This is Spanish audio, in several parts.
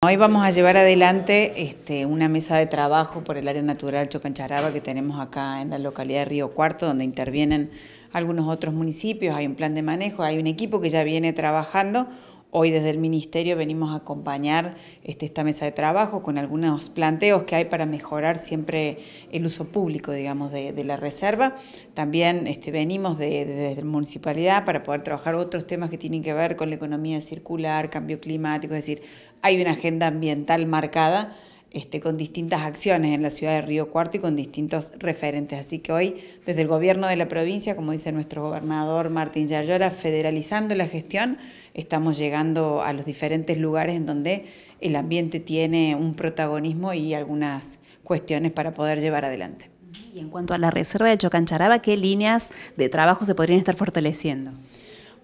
Hoy vamos a llevar adelante este, una mesa de trabajo por el área natural Chocancharaba que tenemos acá en la localidad de Río Cuarto, donde intervienen algunos otros municipios, hay un plan de manejo, hay un equipo que ya viene trabajando Hoy desde el Ministerio venimos a acompañar este, esta mesa de trabajo con algunos planteos que hay para mejorar siempre el uso público, digamos, de, la reserva. También este, venimos desde la municipalidad para poder trabajar otros temas que tienen que ver con la economía circular, cambio climático, es decir, hay una agenda ambiental marcada este, con distintas acciones en la ciudad de Río Cuarto y con distintos referentes. Así que hoy, desde el gobierno de la provincia, como dice nuestro gobernador Martín Yayora, federalizando la gestión, estamos llegando a los diferentes lugares en donde el ambiente tiene un protagonismo y algunas cuestiones para poder llevar adelante. Y en cuanto a la reserva de Chocancharaba, ¿qué líneas de trabajo se podrían estar fortaleciendo?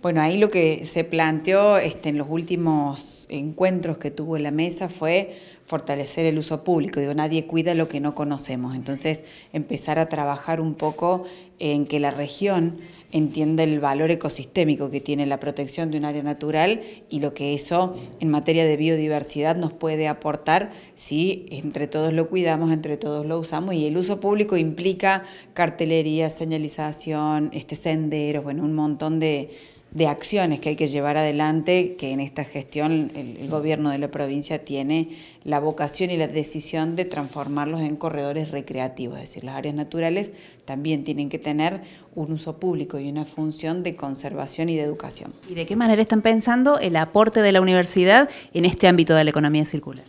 Bueno, ahí lo que se planteó este, en los últimos encuentros que tuvo la mesa fue fortalecer el uso público. Digo, nadie cuida lo que no conocemos. Entonces, empezar a trabajar un poco en que la región entienda el valor ecosistémico que tiene la protección de un área natural y lo que eso en materia de biodiversidad nos puede aportar si entre todos lo cuidamos, entre todos lo usamos. Y el uso público implica cartelería, señalización, este senderos, bueno, un montón de, de acciones que hay que llevar adelante, que en esta gestión el, gobierno de la provincia tiene la vocación y la decisión de transformarlos en corredores recreativos, es decir, las áreas naturales también tienen que tener un uso público y una función de conservación y de educación. ¿Y de qué manera están pensando el aporte de la universidad en este ámbito de la economía circular?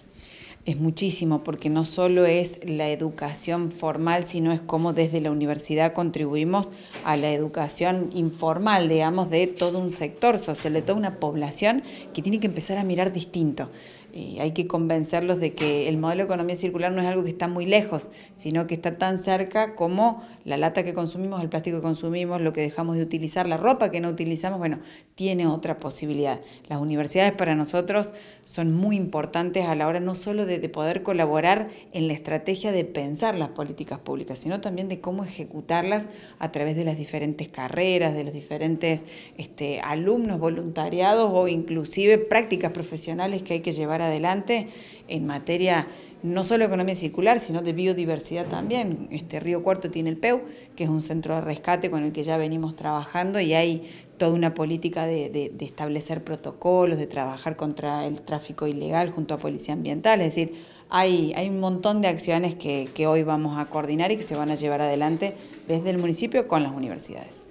es muchísimo, porque no solo es la educación formal, sino es cómo desde la universidad contribuimos a la educación informal, digamos, de todo un sector social, de toda una población que tiene que empezar a mirar distinto. Eh, hay que convencerlos de que el modelo de economía circular no es algo que está muy lejos, sino que está tan cerca como la lata que consumimos, el plástico que consumimos, lo que dejamos de utilizar, la ropa que no utilizamos, bueno, tiene otra posibilidad. Las universidades para nosotros son muy importantes a la hora no solo de de, poder colaborar en la estrategia de pensar las políticas públicas, sino también de cómo ejecutarlas a través de las diferentes carreras, de los diferentes este, alumnos voluntariados o inclusive prácticas profesionales que hay que llevar adelante en materia no solo de economía circular, sino de biodiversidad también. Este Río Cuarto tiene el PEU, que es un centro de rescate con el que ya venimos trabajando y hay toda una política de, establecer protocolos, de trabajar contra el tráfico ilegal junto a Policía Ambiental. Es decir, hay, un montón de acciones que hoy vamos a coordinar y que se van a llevar adelante desde el municipio con las universidades.